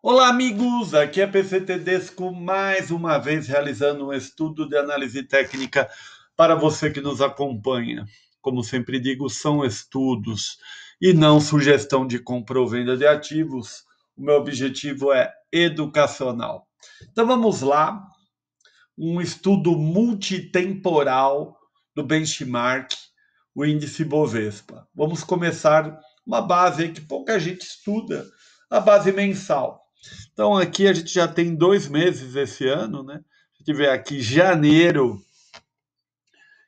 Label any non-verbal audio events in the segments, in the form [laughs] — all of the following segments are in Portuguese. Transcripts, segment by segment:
Olá, amigos! Aqui é PC Tedesco, mais uma vez realizando um estudo de análise técnica para você que nos acompanha. Como sempre digo, são estudos e não sugestão de compra ou venda de ativos. O meu objetivo é educacional. Então vamos lá. Um estudo multitemporal do benchmark, o índice Bovespa. Vamos começar uma base que pouca gente estuda, a base mensal. Então aqui a gente já tem dois meses esse ano, né? A gente vê aqui janeiro,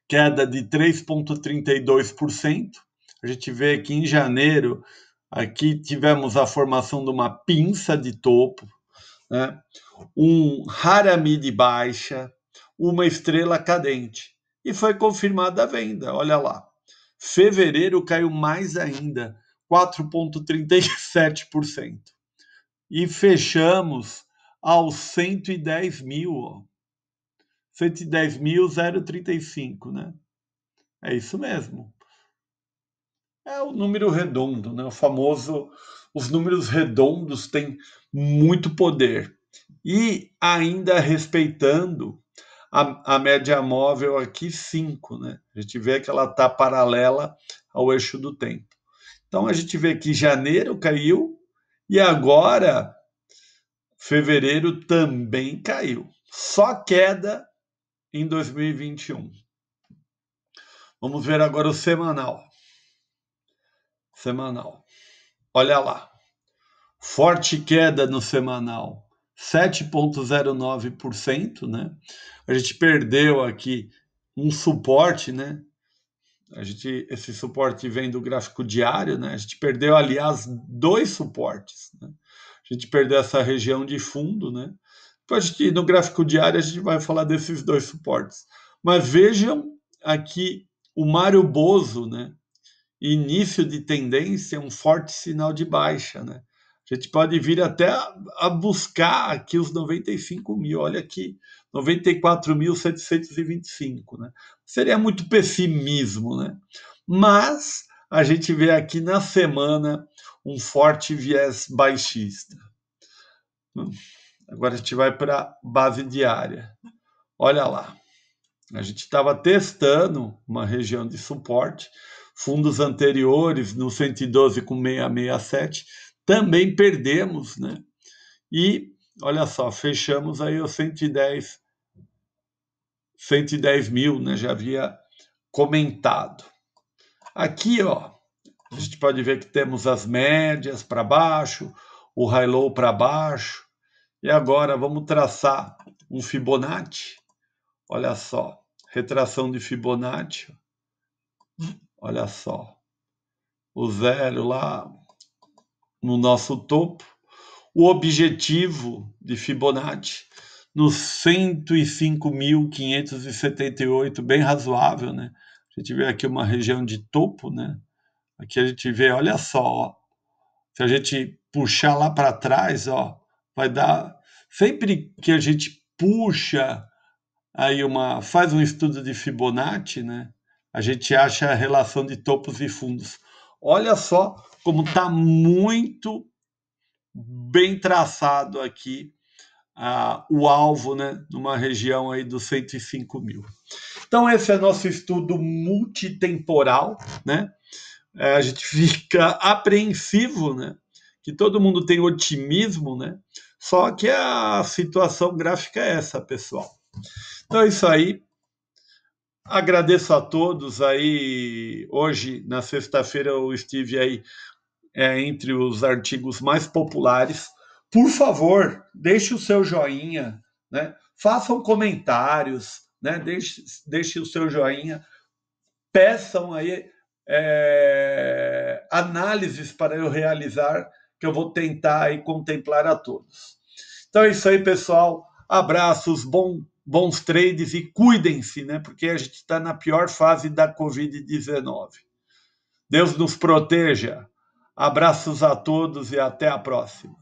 queda de 3,32%. A gente vê aqui em janeiro aqui tivemos a formação de uma pinça de topo, né? um harami de baixa, uma estrela cadente. E foi confirmada a venda, olha lá. Fevereiro caiu mais ainda, 4,37% e fechamos aos 110 mil, ó. 110.035, né? É isso mesmo. É o número redondo, né? O famoso, os números redondos têm muito poder. E ainda respeitando a, a média móvel aqui 5, né? A gente vê que ela está paralela ao eixo do tempo. Então a gente vê que janeiro caiu e agora, fevereiro também caiu. Só queda em 2021. Vamos ver agora o semanal. Semanal. Olha lá. Forte queda no semanal. 7,09%, né? A gente perdeu aqui um suporte, né? A gente, esse suporte vem do gráfico diário, né? A gente perdeu, aliás, dois suportes. Né? A gente perdeu essa região de fundo, né? Depois então, a gente, no gráfico diário a gente vai falar desses dois suportes. Mas vejam aqui o Mário Bozo, né? Início de tendência, um forte sinal de baixa, né? A gente pode vir até a, a buscar aqui os 95 mil, olha aqui, 94.725, né? Seria muito pessimismo, né? Mas a gente vê aqui na semana um forte viés baixista. Hum, agora a gente vai para base diária. Olha lá. A gente estava testando uma região de suporte, fundos anteriores no 112 com 667 também perdemos, né? E olha só, fechamos aí os 110, 110 mil, né? Já havia comentado. Aqui, ó, a gente pode ver que temos as médias para baixo, o high-low para baixo. E agora vamos traçar um Fibonacci. Olha só, retração de Fibonacci. Olha só. O zero lá, no nosso topo, o objetivo de Fibonacci nos 105.578, bem razoável, né? A gente vê aqui uma região de topo, né? Aqui a gente vê, olha só, ó, se a gente puxar lá para trás, ó, vai dar sempre que a gente puxa aí uma faz um estudo de Fibonacci, né? A gente acha a relação de topos e fundos. Olha só como está muito bem traçado aqui ah, o alvo, né, numa região aí dos 105 mil. Então, esse é nosso estudo multitemporal, né? É, a gente [laughs] fica apreensivo, né? Que todo mundo tem otimismo, né? Só que a situação gráfica é essa, pessoal. Então é isso aí. Agradeço a todos aí. Hoje, na sexta-feira, eu estive aí é, entre os artigos mais populares. Por favor, deixe o seu joinha, né? façam comentários, né? deixe, deixe o seu joinha, peçam aí é, análises para eu realizar, que eu vou tentar aí contemplar a todos. Então é isso aí, pessoal. Abraços, bom bons trades e cuidem-se, né? Porque a gente está na pior fase da Covid-19. Deus nos proteja. Abraços a todos e até a próxima.